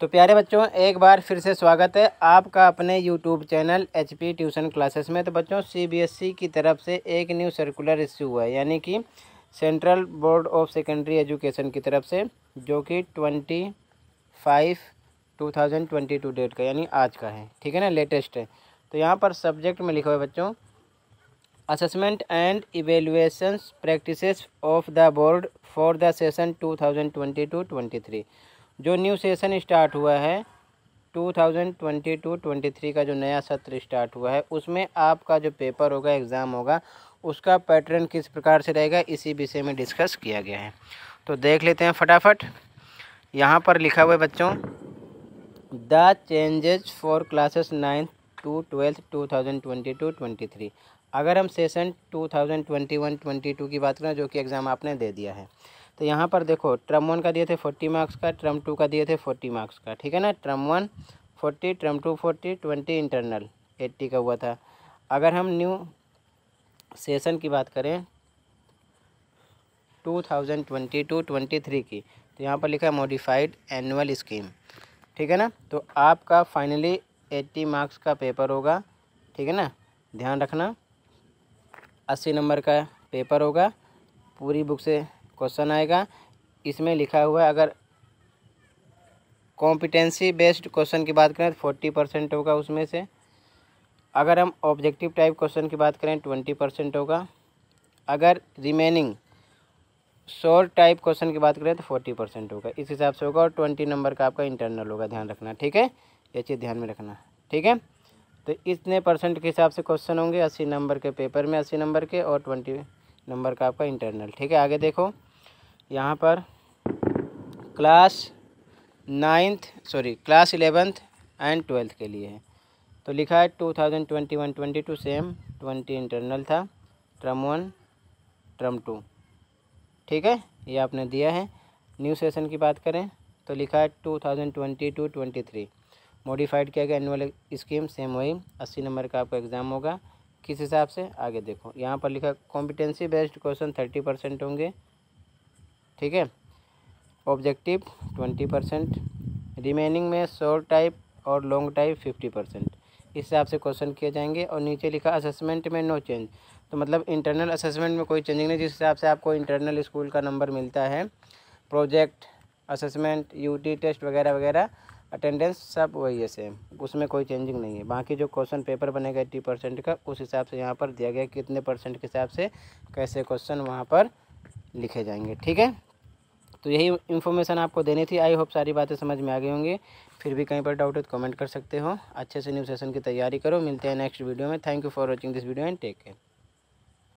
तो प्यारे बच्चों एक बार फिर से स्वागत है आपका अपने YouTube channel H P tuition classes में तो बच्चों सी बी एस ई की तरफ से एक न्यू सर्कुलर इश्यू हुआ है यानी कि central board of secondary education की तरफ से जो कि twenty five two thousand twenty two date का यानी आज का है ठीक है ना लेटेस्ट है तो यहाँ पर सब्जेक्ट में लिखा हुआ है बच्चों assessment and evaluations practice of the board for the session two thousand twenty two twenty three जो न्यू सेशन स्टार्ट हुआ है 2022-23 का जो नया सत्र स्टार्ट हुआ है उसमें आपका जो पेपर होगा एग्ज़ाम होगा उसका पैटर्न किस प्रकार से रहेगा इसी विषय में डिस्कस किया गया है तो देख लेते हैं फटाफट यहाँ पर लिखा हुआ है बच्चों the changes for classes ninth to twelfth two thousand twenty two twenty three अगर हम session two thousand twenty one twenty two की बात करें जो कि एग्ज़ाम आपने दे दिया है तो यहाँ पर देखो ट्रम वन का दिए थे फोर्टी मार्क्स का ट्रम टू का दिए थे फोर्टी मार्क्स का ठीक है ना term one forty term two forty twenty internal eighty का हुआ था अगर हम न्यू सेशन की बात करें two thousand twenty two twenty three की तो यहाँ पर लिखा है मॉडिफाइड एनुअल स्कीम ठीक है ना तो आपका फाइनली एट्टी मार्क्स का पेपर होगा ठीक है ना ध्यान रखना अस्सी नंबर का पेपर होगा पूरी बुक से क्वेश्चन आएगा इसमें लिखा हुआ है अगर कॉम्पिटेंसी बेस्ड क्वेश्चन की बात करें तो फोर्टी परसेंट होगा उसमें से अगर हम ऑब्जेक्टिव टाइप क्वेश्चन की बात करें ट्वेंटी परसेंट होगा अगर रिमेनिंग शॉर्ट टाइप क्वेश्चन की बात करें तो फोर्टी परसेंट होगा इस हिसाब से होगा और ट्वेंटी नंबर का आपका इंटरनल होगा ध्यान रखना ठीक है ये चीज़ ध्यान में रखना ठीक है तो इतने परसेंट के हिसाब से क्वेश्चन होंगे अस्सी नंबर के पेपर में अस्सी नंबर के और ट्वेंटी नंबर का आपका इंटरनल ठीक है आगे देखो यहाँ पर class ninth sorry class eleventh and twelfth के लिए है तो लिखा है two thousand twenty one twenty two same twenty internal था ट्रम वन ट्रम टू ठीक है ये आपने दिया है न्यू सेशन की बात करें तो लिखा है two thousand twenty two twenty three modified किया गया एनुअल स्कीम सेम वही अस्सी नंबर का आपका एग्ज़ाम होगा किस हिसाब से आगे देखो यहाँ पर लिखा competency based question thirty percent होंगे ठीक है ऑब्जेक्टिव ट्वेंटी परसेंट रिमेनिंग में शॉर्ट टाइप और लॉन्ग टाइप फिफ्टी परसेंट इस हिसाब से क्वेश्चन किए जाएंगे और नीचे लिखा असेसमेंट में नो चेंज तो मतलब इंटरनल असेसमेंट में कोई चेंजिंग नहीं जिस हिसाब से आपको इंटरनल स्कूल का नंबर मिलता है प्रोजेक्ट असेसमेंट यूटी टेस्ट वगैरह वगैरह अटेंडेंस सब वही है सेम उसमें कोई चेंजिंग नहीं है बाकी जो क्वेश्चन पेपर बनेगा एट्टी परसेंट का उस हिसाब से यहाँ पर दिया गया कितने परसेंट के हिसाब से कैसे क्वेश्चन वहाँ पर लिखे जाएंगे ठीक है तो यही इन्फॉर्मेशन आपको देनी थी आई होप सारी बातें समझ में आ गई होंगी फिर भी कहीं पर डाउट है तो कमेंट कर सकते हो अच्छे से न्यू सेशन की तैयारी करो मिलते हैं नेक्स्ट वीडियो में thank you for watching this video and take care